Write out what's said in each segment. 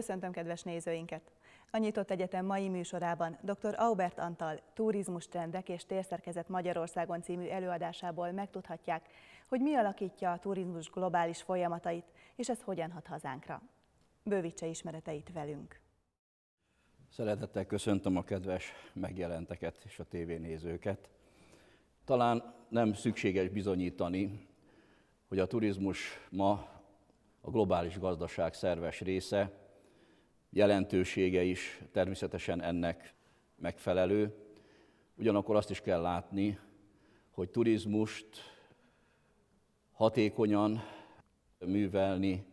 Köszöntöm kedves nézőinket! A Nyitott Egyetem mai műsorában dr. Aubert Antal Turizmus trendek és térszerkezet Magyarországon című előadásából megtudhatják, hogy mi alakítja a turizmus globális folyamatait, és ez hogyan hat hazánkra. Bővítse ismereteit velünk! Szeretettel köszöntöm a kedves megjelenteket és a tévénézőket. Talán nem szükséges bizonyítani, hogy a turizmus ma a globális gazdaság szerves része, jelentősége is természetesen ennek megfelelő. Ugyanakkor azt is kell látni, hogy turizmust hatékonyan művelni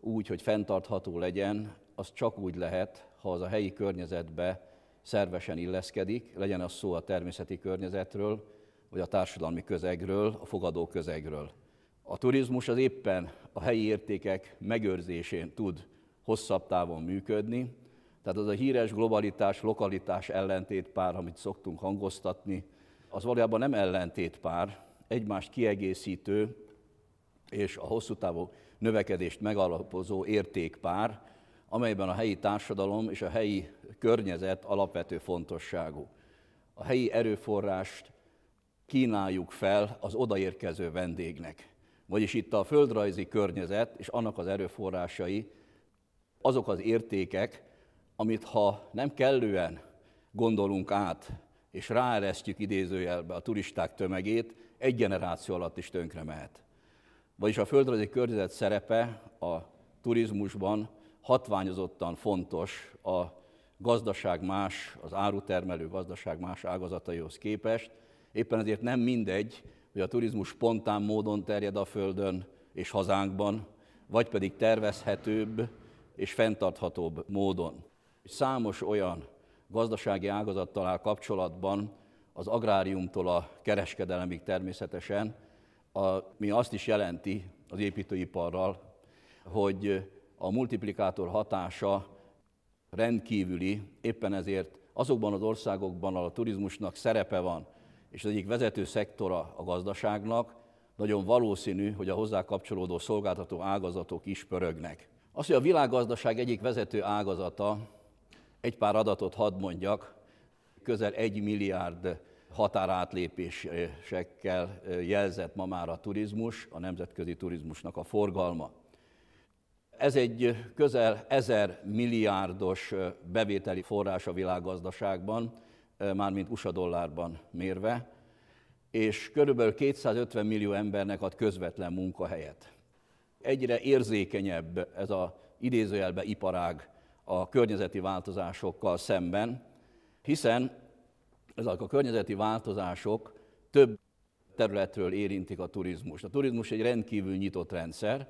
úgy, hogy fenntartható legyen, az csak úgy lehet, ha az a helyi környezetbe szervesen illeszkedik, legyen az szó a természeti környezetről, vagy a társadalmi közegről, a fogadó közegről. A turizmus az éppen a helyi értékek megőrzésén tud hosszabb távon működni. Tehát az a híres globalitás, lokalitás ellentétpár, amit szoktunk hangoztatni, az valójában nem ellentétpár, egymást kiegészítő és a hosszú távú növekedést megalapozó értékpár, amelyben a helyi társadalom és a helyi környezet alapvető fontosságú. A helyi erőforrást kínáljuk fel az odaérkező vendégnek. Vagyis itt a földrajzi környezet és annak az erőforrásai azok az értékek, amit ha nem kellően gondolunk át, és ráeresztjük idézőjelbe a turisták tömegét, egy generáció alatt is tönkre mehet. Vagyis a földrajzi környezet szerepe a turizmusban hatványozottan fontos a gazdaság más, az árutermelő gazdaság más ágazataihoz képest. Éppen ezért nem mindegy, hogy a turizmus spontán módon terjed a Földön és hazánkban, vagy pedig tervezhetőbb, és fenntarthatóbb módon. Számos olyan gazdasági ágazattal talál kapcsolatban, az agráriumtól a kereskedelemig természetesen, ami azt is jelenti az építőiparral, hogy a multiplikátor hatása rendkívüli, éppen ezért azokban az országokban, ahol a turizmusnak szerepe van, és az egyik vezető szektora a gazdaságnak, nagyon valószínű, hogy a hozzá kapcsolódó szolgáltató ágazatok is pörögnek. Az, hogy a világgazdaság egyik vezető ágazata, egy pár adatot hadd mondjak, közel egy milliárd határátlépésekkel jelzett ma már a turizmus, a nemzetközi turizmusnak a forgalma. Ez egy közel ezer milliárdos bevételi forrás a világgazdaságban, mármint USA dollárban mérve, és körülbelül 250 millió embernek ad közvetlen munkahelyet egyre érzékenyebb ez a idézőjelbe iparág a környezeti változásokkal szemben, hiszen ezek a környezeti változások több területről érintik a turizmus. A turizmus egy rendkívül nyitott rendszer,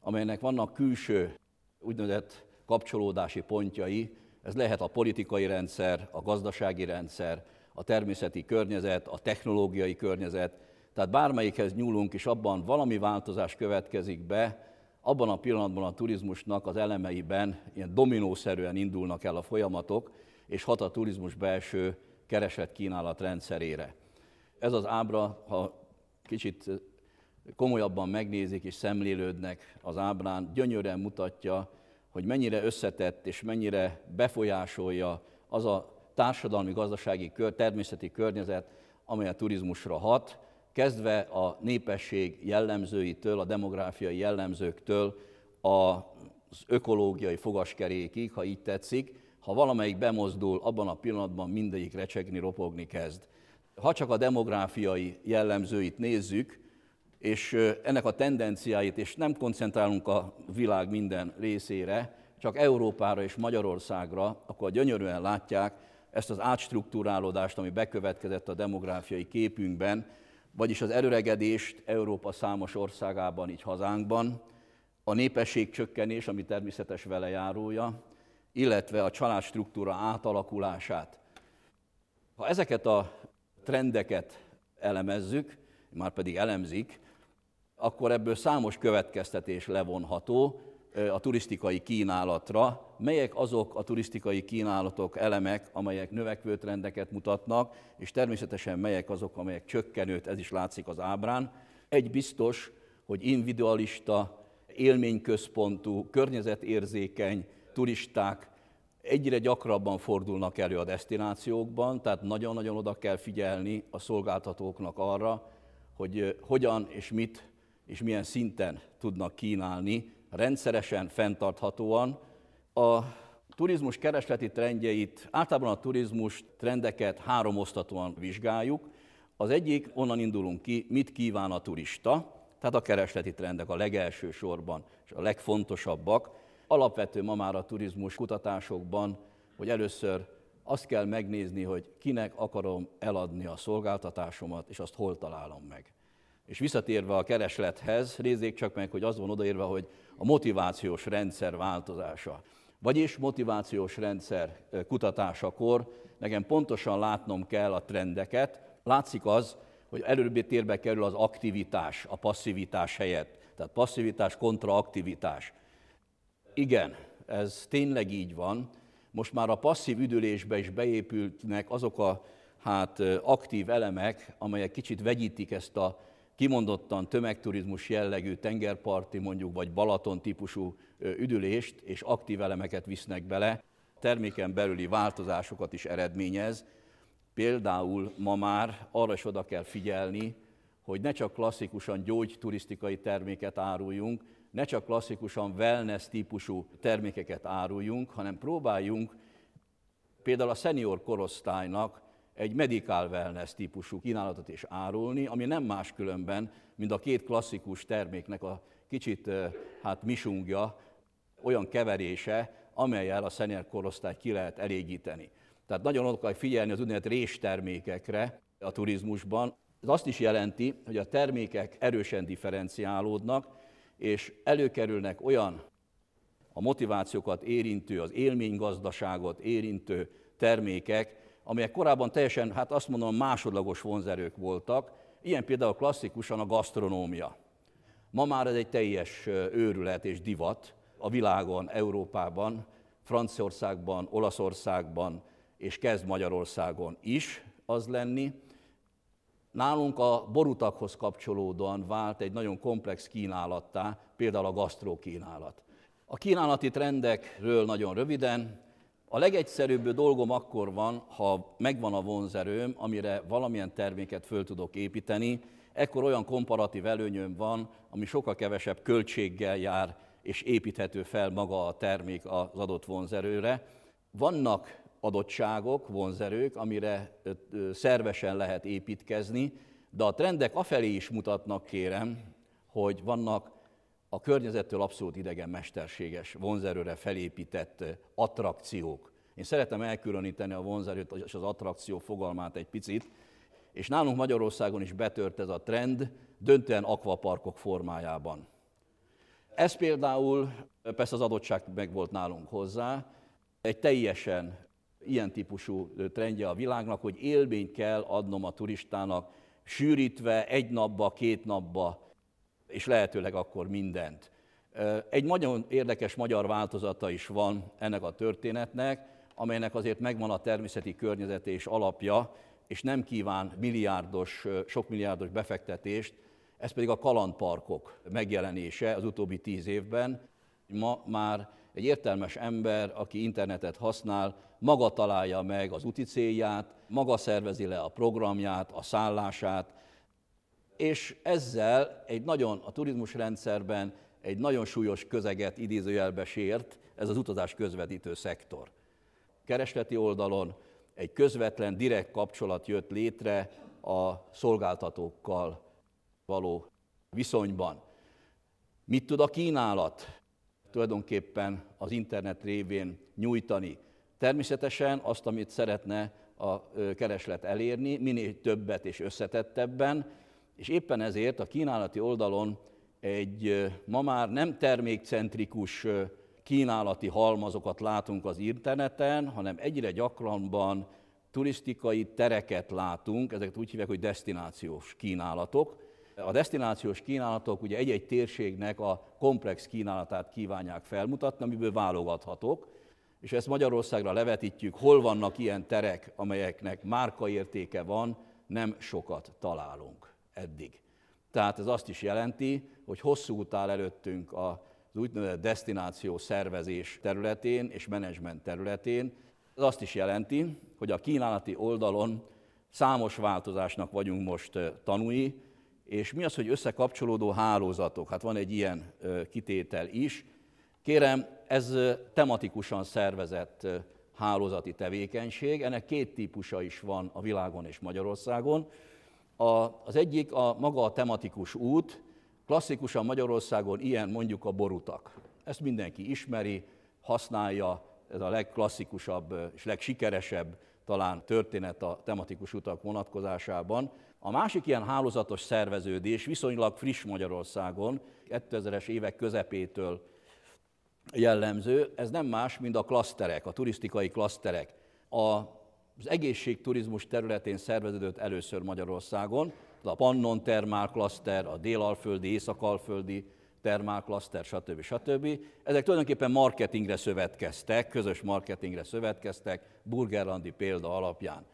amelynek vannak külső úgynevezett kapcsolódási pontjai, ez lehet a politikai rendszer, a gazdasági rendszer, a természeti környezet, a technológiai környezet, tehát bármelyikhez nyúlunk, és abban valami változás következik be, abban a pillanatban a turizmusnak az elemeiben ilyen dominószerűen indulnak el a folyamatok, és hat a turizmus belső kereset-kínálat rendszerére. Ez az ábra, ha kicsit komolyabban megnézik és szemlélődnek az ábrán, gyönyörűen mutatja, hogy mennyire összetett és mennyire befolyásolja az a társadalmi, gazdasági, kör, természeti környezet, amely a turizmusra hat, kezdve a népesség jellemzőitől, a demográfiai jellemzőktől az ökológiai fogaskerékig, ha így tetszik, ha valamelyik bemozdul, abban a pillanatban mindegyik recsegni, ropogni kezd. Ha csak a demográfiai jellemzőit nézzük, és ennek a tendenciáit, és nem koncentrálunk a világ minden részére, csak Európára és Magyarországra, akkor gyönyörűen látják ezt az átstruktúrálódást, ami bekövetkezett a demográfiai képünkben, vagyis az előregedést Európa számos országában, így hazánkban, a népesség csökkenés, ami természetes velejárója, illetve a családstruktúra átalakulását. Ha ezeket a trendeket elemezzük, már pedig elemzik, akkor ebből számos következtetés levonható, a turistikai kínálatra, melyek azok a turistikai kínálatok, elemek, amelyek növekvő trendeket mutatnak, és természetesen melyek azok, amelyek csökkenőt, ez is látszik az ábrán. Egy biztos, hogy individualista, élményközpontú, környezetérzékeny turisták egyre gyakrabban fordulnak elő a destinációkban, tehát nagyon-nagyon oda kell figyelni a szolgáltatóknak arra, hogy hogyan és mit és milyen szinten tudnak kínálni rendszeresen, fenntarthatóan. A turizmus keresleti trendjeit, általában a turizmus trendeket három osztatóan vizsgáljuk. Az egyik, onnan indulunk ki, mit kíván a turista, tehát a keresleti trendek a legelső sorban és a legfontosabbak. Alapvető ma már a turizmus kutatásokban, hogy először azt kell megnézni, hogy kinek akarom eladni a szolgáltatásomat, és azt hol találom meg. És visszatérve a kereslethez, nézzék csak meg, hogy az van odaírva, hogy a motivációs rendszer változása. Vagyis motivációs rendszer kutatásakor nekem pontosan látnom kell a trendeket. Látszik az, hogy előbbi térbe kerül az aktivitás, a passzivitás helyett. Tehát passzivitás kontra aktivitás. Igen, ez tényleg így van. Most már a passzív üdülésbe is beépültnek azok a hát, aktív elemek, amelyek kicsit vegyítik ezt a kimondottan tömegturizmus jellegű tengerparti mondjuk, vagy Balaton típusú üdülést és aktív elemeket visznek bele, terméken belüli változásokat is eredményez. Például ma már arra is oda kell figyelni, hogy ne csak klasszikusan gyógyturisztikai terméket áruljunk, ne csak klasszikusan wellness típusú termékeket áruljunk, hanem próbáljunk például a szenior korosztálynak egy medical wellness típusú kínálatot is árulni, ami nem más különben, mint a két klasszikus terméknek a kicsit hát misungja, olyan keverése, amelyel a senior korosztályt ki lehet elégíteni. Tehát nagyon oda kell figyelni az úgynevezett réstermékekre a turizmusban. Ez azt is jelenti, hogy a termékek erősen differenciálódnak, és előkerülnek olyan a motivációkat érintő, az élménygazdaságot érintő termékek, amelyek korábban teljesen, hát azt mondom, másodlagos vonzerők voltak, ilyen például klasszikusan a gasztronómia. Ma már ez egy teljes őrület és divat a világon, Európában, Franciaországban, Olaszországban, és kezd Magyarországon is az lenni. Nálunk a borutakhoz kapcsolódóan vált egy nagyon komplex kínálattá, például a gasztrókínálat. kínálat. A kínálati trendekről nagyon röviden, a legegyszerűbb dolgom akkor van, ha megvan a vonzerőm, amire valamilyen terméket föl tudok építeni, ekkor olyan komparatív előnyöm van, ami sokkal kevesebb költséggel jár, és építhető fel maga a termék az adott vonzerőre. Vannak adottságok, vonzerők, amire szervesen lehet építkezni, de a trendek afelé is mutatnak, kérem, hogy vannak a környezettől abszolút idegen mesterséges vonzerőre felépített attrakciók. Én szeretem elkülöníteni a vonzerőt és az attrakció fogalmát egy picit, és nálunk Magyarországon is betört ez a trend, döntően akvaparkok formájában. Ez például, persze az adottság meg volt nálunk hozzá, egy teljesen ilyen típusú trendje a világnak, hogy élményt kell adnom a turistának, sűrítve, egy napba, két napba és lehetőleg akkor mindent. Egy nagyon érdekes magyar változata is van ennek a történetnek, amelynek azért megvan a természeti környezet és alapja, és nem kíván milliárdos, sok milliárdos befektetést, ez pedig a kalandparkok megjelenése az utóbbi tíz évben. Ma már egy értelmes ember, aki internetet használ, maga találja meg az úti célját, maga szervezi le a programját, a szállását, és ezzel egy nagyon a turizmus rendszerben egy nagyon súlyos közeget idézőjelbe sért ez az utazás közvetítő szektor. Keresleti oldalon egy közvetlen, direkt kapcsolat jött létre a szolgáltatókkal való viszonyban. Mit tud a kínálat tulajdonképpen az internet révén nyújtani? Természetesen azt, amit szeretne a kereslet elérni, minél többet és összetettebben, és éppen ezért a kínálati oldalon egy ma már nem termékcentrikus kínálati halmazokat látunk az interneten, hanem egyre gyakrabban turisztikai tereket látunk, ezeket úgy hívják, hogy destinációs kínálatok. A destinációs kínálatok ugye egy-egy térségnek a komplex kínálatát kívánják felmutatni, amiből válogathatok, és ezt Magyarországra levetítjük, hol vannak ilyen terek, amelyeknek márkaértéke van, nem sokat találunk eddig. Tehát ez azt is jelenti, hogy hosszú utál előttünk az úgynevezett destináció szervezés területén és menedzsment területén. Ez azt is jelenti, hogy a kínálati oldalon számos változásnak vagyunk most tanúi, és mi az, hogy összekapcsolódó hálózatok? Hát van egy ilyen kitétel is. Kérem, ez tematikusan szervezett hálózati tevékenység. Ennek két típusa is van a világon és Magyarországon. A, az egyik a maga a tematikus út, klasszikusan Magyarországon ilyen mondjuk a borutak. Ezt mindenki ismeri, használja, ez a legklasszikusabb és legsikeresebb talán történet a tematikus utak vonatkozásában. A másik ilyen hálózatos szerveződés viszonylag friss Magyarországon, 2000-es évek közepétől jellemző, ez nem más, mint a klaszterek, a turisztikai klaszterek. A az egészségturizmus területén szerveződött először Magyarországon, a Pannon termálklaszter, a délalföldi, északalföldi termál termálklaszter, stb. stb. Ezek tulajdonképpen marketingre szövetkeztek, közös marketingre szövetkeztek, Burgerlandi példa alapján.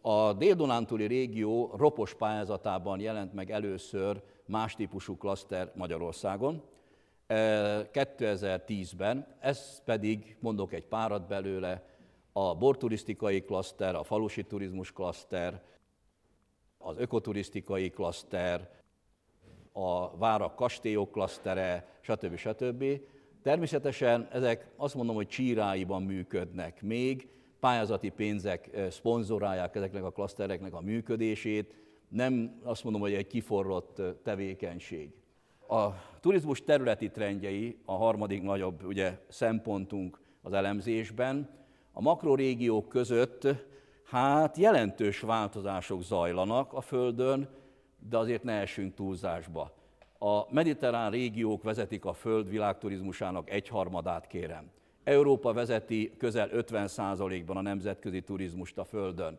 A dél-dunántúli régió ropos pályázatában jelent meg először más típusú klaszter Magyarországon, 2010-ben, eh, ez pedig, mondok egy párat belőle, a borturisztikai klaszter, a falusi turizmus klaszter, az ökoturisztikai klaszter, a várak kastélyok klasztere, stb. stb. Természetesen ezek azt mondom, hogy csíráiban működnek még, pályázati pénzek szponzorálják ezeknek a klasztereknek a működését, nem azt mondom, hogy egy kiforrott tevékenység. A turizmus területi trendjei a harmadik nagyobb ugye, szempontunk az elemzésben a makrorégiók között hát jelentős változások zajlanak a Földön, de azért ne essünk túlzásba. A mediterrán régiók vezetik a Föld világturizmusának egyharmadát, kérem. Európa vezeti közel 50%-ban a nemzetközi turizmust a Földön.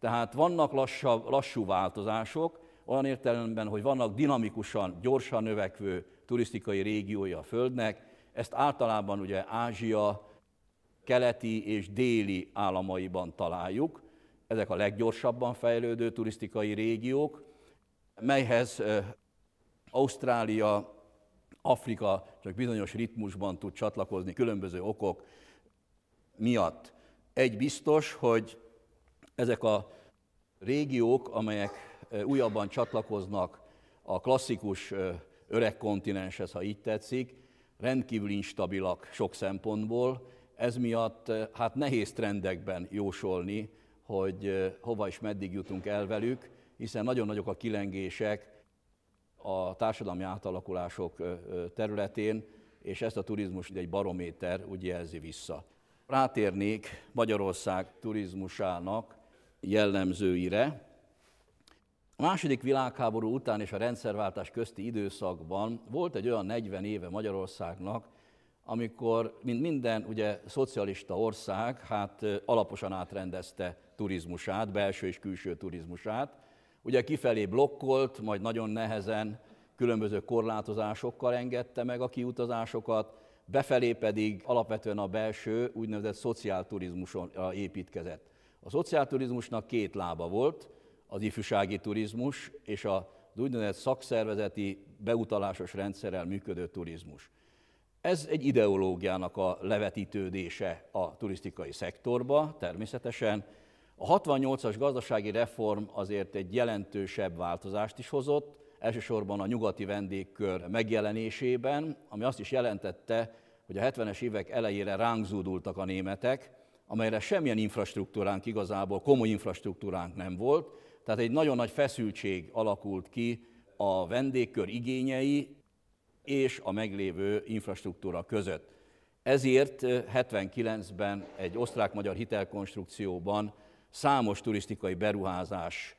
Tehát vannak lassabb, lassú változások, olyan értelemben, hogy vannak dinamikusan, gyorsan növekvő turisztikai régiója a Földnek, ezt általában ugye Ázsia, keleti és déli államaiban találjuk. Ezek a leggyorsabban fejlődő turisztikai régiók, melyhez Ausztrália, Afrika csak bizonyos ritmusban tud csatlakozni különböző okok miatt. Egy biztos, hogy ezek a régiók, amelyek újabban csatlakoznak a klasszikus öreg kontinenshez, ha így tetszik, rendkívül instabilak sok szempontból, ez miatt hát nehéz trendekben jósolni, hogy hova is meddig jutunk el velük, hiszen nagyon nagyok a kilengések a társadalmi átalakulások területén, és ezt a turizmus egy barométer úgy jelzi vissza. Rátérnék Magyarország turizmusának jellemzőire. A második világháború után és a rendszerváltás közti időszakban volt egy olyan 40 éve Magyarországnak, amikor, mint minden ugye szocialista ország, hát alaposan átrendezte turizmusát, belső és külső turizmusát. Ugye kifelé blokkolt, majd nagyon nehezen különböző korlátozásokkal engedte meg a kiutazásokat, befelé pedig alapvetően a belső úgynevezett szociálturizmuson építkezett. A szociálturizmusnak két lába volt, az ifjúsági turizmus és az úgynevezett szakszervezeti beutalásos rendszerrel működő turizmus. Ez egy ideológiának a levetítődése a turisztikai szektorba, természetesen. A 68-as gazdasági reform azért egy jelentősebb változást is hozott, elsősorban a nyugati vendégkör megjelenésében, ami azt is jelentette, hogy a 70-es évek elejére ránk zúdultak a németek, amelyre semmilyen infrastruktúránk igazából, komoly infrastruktúránk nem volt, tehát egy nagyon nagy feszültség alakult ki a vendégkör igényei és a meglévő infrastruktúra között. Ezért 79-ben eh, egy osztrák-magyar hitelkonstrukcióban számos turisztikai beruházás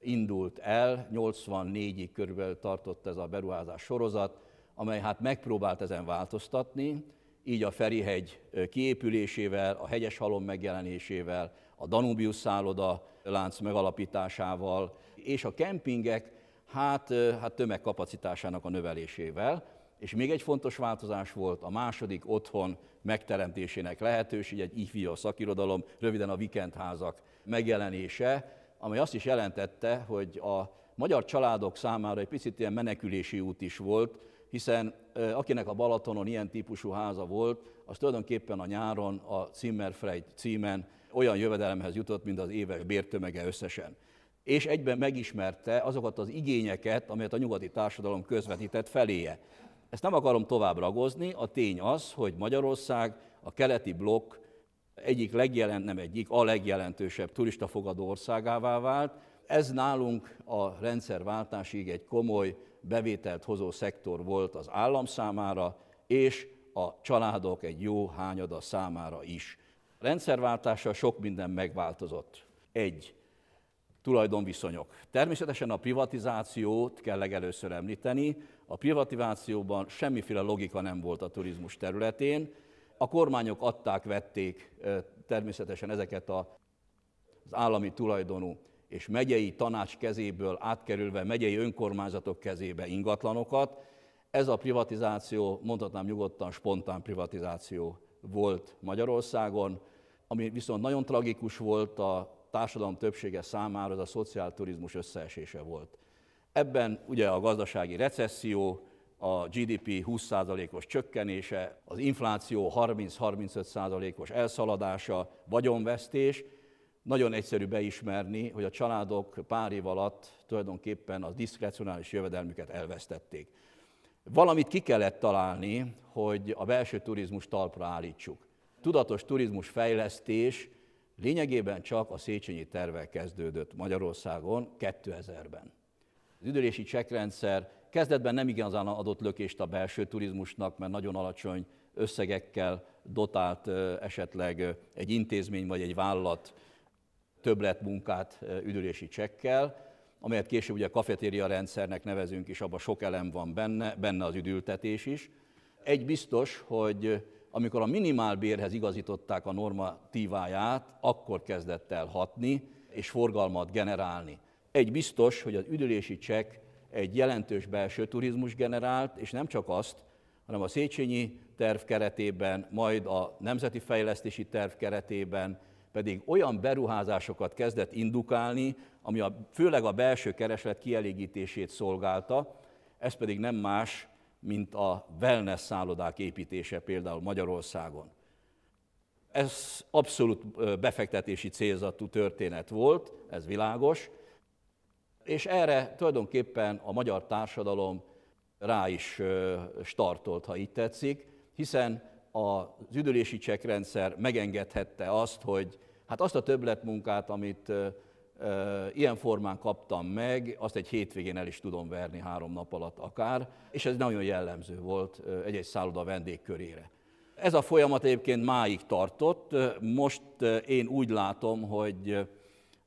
indult el, 84-ig körülbelül tartott ez a beruházás sorozat, amely hát megpróbált ezen változtatni, így a Ferihegy eh, kiépülésével, a hegyes halom megjelenésével, a Danubius szálloda lánc megalapításával, és a kempingek hát, hát tömegkapacitásának a növelésével, és még egy fontos változás volt, a második otthon megteremtésének lehetőség, egy ifjú szakirodalom, röviden a vikendházak megjelenése, ami azt is jelentette, hogy a magyar családok számára egy picit ilyen menekülési út is volt, hiszen akinek a Balatonon ilyen típusú háza volt, az tulajdonképpen a nyáron a Zimmerfreit címen olyan jövedelemhez jutott, mint az éves bértömege összesen és egyben megismerte azokat az igényeket, amelyet a nyugati társadalom közvetített feléje. Ezt nem akarom tovább ragozni, a tény az, hogy Magyarország a keleti blokk egyik legjelent, nem egyik, a legjelentősebb turistafogadó országává vált. Ez nálunk a rendszerváltásig egy komoly bevételt hozó szektor volt az állam számára, és a családok egy jó hányada számára is. A rendszerváltással sok minden megváltozott. Egy, tulajdonviszonyok. Természetesen a privatizációt kell legelőször említeni. A privatizációban semmiféle logika nem volt a turizmus területén. A kormányok adták, vették természetesen ezeket a, az állami tulajdonú és megyei tanács kezéből átkerülve megyei önkormányzatok kezébe ingatlanokat. Ez a privatizáció, mondhatnám nyugodtan, spontán privatizáció volt Magyarországon, ami viszont nagyon tragikus volt a társadalom többsége számára az a szociálturizmus összeesése volt. Ebben ugye a gazdasági recesszió, a GDP 20%-os csökkenése, az infláció 30-35%-os elszaladása, vagyonvesztés, nagyon egyszerű beismerni, hogy a családok pár év alatt tulajdonképpen a diszkrecionális jövedelmüket elvesztették. Valamit ki kellett találni, hogy a belső turizmus talpra állítsuk. Tudatos turizmus fejlesztés Lényegében csak a Széchenyi tervel kezdődött Magyarországon 2000-ben. Az üdülési csekrendszer kezdetben nem igazán adott lökést a belső turizmusnak, mert nagyon alacsony összegekkel dotált esetleg egy intézmény vagy egy vállalat többletmunkát üdülési csekkel, amelyet később ugye a kafetéria rendszernek nevezünk, és abban sok elem van benne, benne az üdültetés is. Egy biztos, hogy amikor a minimálbérhez igazították a normatíváját, akkor kezdett el hatni és forgalmat generálni. Egy biztos, hogy az üdülési csekk egy jelentős belső turizmus generált, és nem csak azt, hanem a Széchenyi terv keretében, majd a Nemzeti Fejlesztési Terv keretében pedig olyan beruházásokat kezdett indukálni, ami a, főleg a belső kereslet kielégítését szolgálta, ez pedig nem más, mint a wellness szállodák építése például Magyarországon. Ez abszolút befektetési célzatú történet volt, ez világos, és erre tulajdonképpen a magyar társadalom rá is startolt, ha így tetszik, hiszen az üdülési csekrendszer megengedhette azt, hogy hát azt a többletmunkát, amit ilyen formán kaptam meg, azt egy hétvégén el is tudom verni három nap alatt akár, és ez nagyon jellemző volt egy-egy szálloda vendégkörére. Ez a folyamat egyébként máig tartott, most én úgy látom, hogy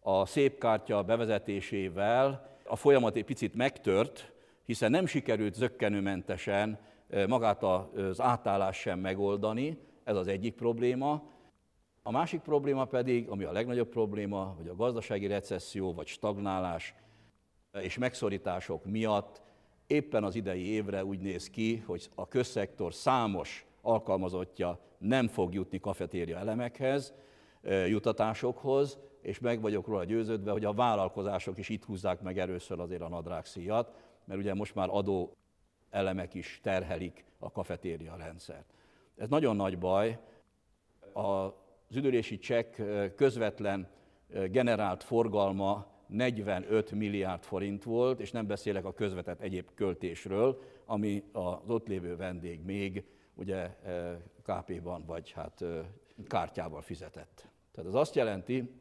a szép kártya bevezetésével a folyamat egy picit megtört, hiszen nem sikerült zöggenőmentesen magát az átállás sem megoldani, ez az egyik probléma, a másik probléma pedig, ami a legnagyobb probléma, hogy a gazdasági recesszió vagy stagnálás és megszorítások miatt éppen az idei évre úgy néz ki, hogy a közszektor számos alkalmazottja nem fog jutni kafetéria elemekhez, jutatásokhoz, és meg vagyok róla győződve, hogy a vállalkozások is itt húzzák meg erőször azért a szíjat, mert ugye most már adó elemek is terhelik a kafetéria rendszert. Ez nagyon nagy baj. A az üdülési csekk közvetlen generált forgalma 45 milliárd forint volt, és nem beszélek a közvetett egyéb költésről, ami az ott lévő vendég még ugye KP-ban vagy hát kártyával fizetett. Tehát az azt jelenti,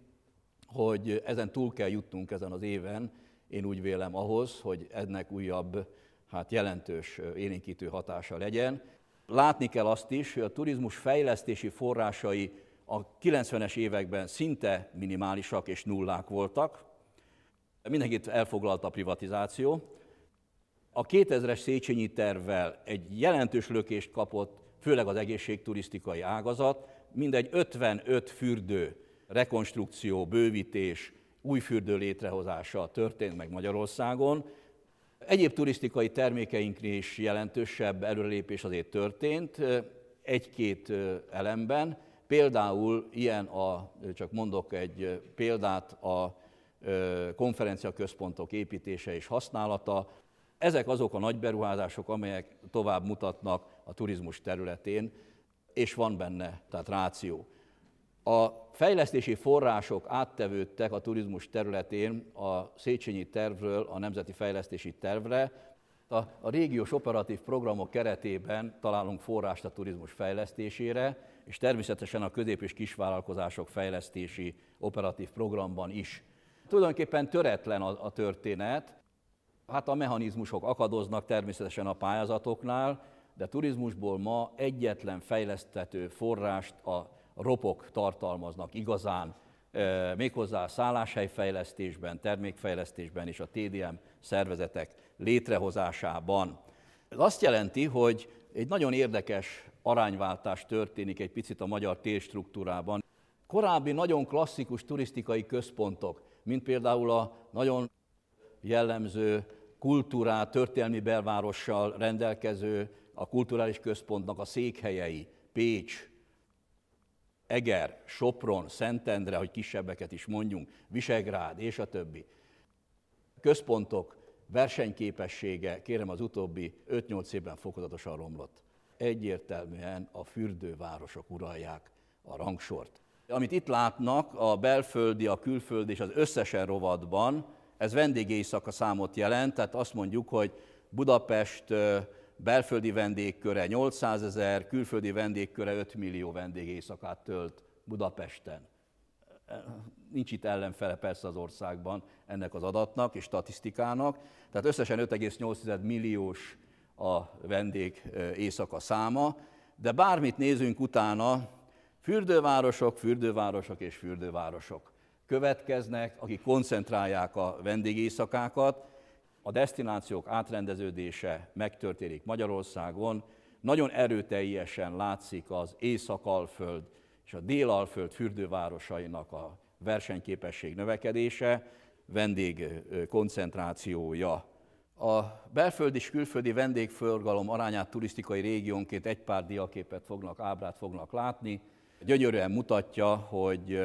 hogy ezen túl kell jutnunk ezen az éven, én úgy vélem ahhoz, hogy ennek újabb, hát jelentős élénkítő hatása legyen. Látni kell azt is, hogy a turizmus fejlesztési forrásai a 90-es években szinte minimálisak és nullák voltak, mindenkit elfoglalta a privatizáció. A 2000-es Széchenyi tervvel egy jelentős lökést kapott, főleg az egészségturisztikai ágazat, mindegy 55 fürdő rekonstrukció, bővítés, új fürdő létrehozása történt meg Magyarországon. Egyéb turisztikai termékeink is jelentősebb előrelépés azért történt egy-két elemben, Például ilyen a, csak mondok egy példát, a konferencia központok építése és használata. Ezek azok a nagy beruházások, amelyek tovább mutatnak a turizmus területén, és van benne, tehát ráció. A fejlesztési források áttevődtek a turizmus területén a Széchenyi tervről a Nemzeti Fejlesztési Tervre, a, a régiós operatív programok keretében találunk forrást a turizmus fejlesztésére, és természetesen a közép- és kisvállalkozások fejlesztési operatív programban is. Tulajdonképpen töretlen a, a történet, hát a mechanizmusok akadoznak természetesen a pályázatoknál, de turizmusból ma egyetlen fejlesztető forrást a ropok tartalmaznak igazán méghozzá a szálláshelyfejlesztésben, termékfejlesztésben és a TDM szervezetek létrehozásában. Ez azt jelenti, hogy egy nagyon érdekes arányváltás történik egy picit a magyar térstruktúrában. Korábbi nagyon klasszikus turisztikai központok, mint például a nagyon jellemző kultúrá, történelmi belvárossal rendelkező, a kulturális központnak a székhelyei, Pécs, Eger, Sopron, Szentendre, hogy kisebbeket is mondjunk, Visegrád és a többi. Központok versenyképessége, kérem az utóbbi 5-8 évben fokozatosan romlott. Egyértelműen a fürdővárosok uralják a rangsort. Amit itt látnak, a belföldi, a külföldi és az összesen rovadban, ez vendégéjszaka számot jelent, tehát azt mondjuk, hogy Budapest belföldi vendégköre 800 ezer, külföldi vendégköre 5 millió vendég éjszakát tölt Budapesten. E, nincs itt ellenfele persze az országban ennek az adatnak és statisztikának, tehát összesen 5,8 milliós a vendég e, éjszaka száma, de bármit nézünk utána, fürdővárosok, fürdővárosok és fürdővárosok következnek, akik koncentrálják a vendégéjszakákat, a destinációk átrendeződése megtörténik Magyarországon, nagyon erőteljesen látszik az Észak-Alföld és a Dél-Alföld fürdővárosainak a versenyképesség növekedése, vendég koncentrációja. A belföldi és külföldi vendégforgalom arányát turisztikai régiónként egy pár diaképet fognak, ábrát fognak látni. Gyönyörűen mutatja, hogy,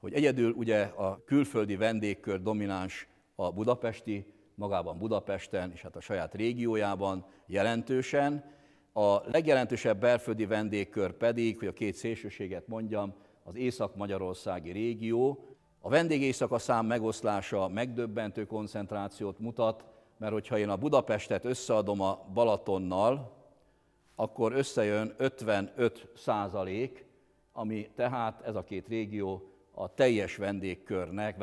hogy egyedül ugye a külföldi vendégkör domináns a budapesti magában Budapesten és hát a saját régiójában jelentősen. A legjelentősebb belföldi vendégkör pedig, hogy a két szélsőséget mondjam, az Észak-Magyarországi régió. A a szám megoszlása megdöbbentő koncentrációt mutat, mert hogyha én a Budapestet összeadom a Balatonnal, akkor összejön 55 százalék, ami tehát ez a két régió a teljes vendégkörnek,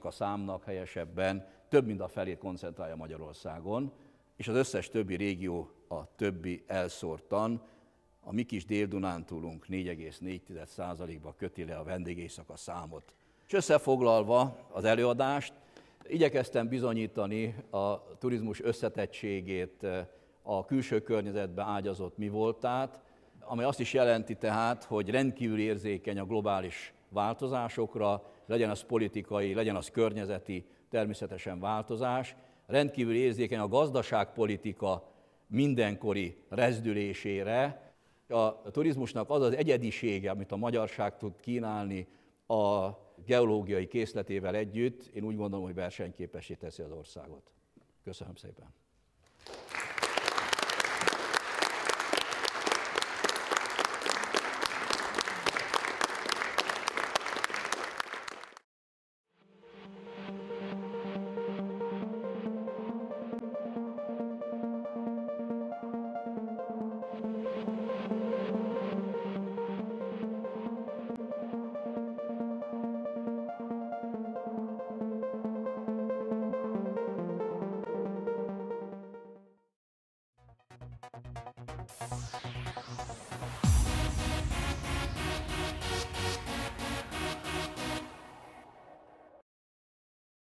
a számnak helyesebben több mint a felét koncentrálja Magyarországon, és az összes többi régió a többi elszórtan, a mi kis Dél-Dunántúlunk 4,4%-ba köti le a a számot. És összefoglalva az előadást, igyekeztem bizonyítani a turizmus összetettségét, a külső környezetbe ágyazott mi voltát, ami azt is jelenti tehát, hogy rendkívül érzékeny a globális változásokra, legyen az politikai, legyen az környezeti, természetesen változás, rendkívül érzékeny a gazdaságpolitika mindenkori rezdülésére. A turizmusnak az az egyedisége, amit a magyarság tud kínálni a geológiai készletével együtt, én úgy gondolom, hogy versenyképessé teszi az országot. Köszönöm szépen!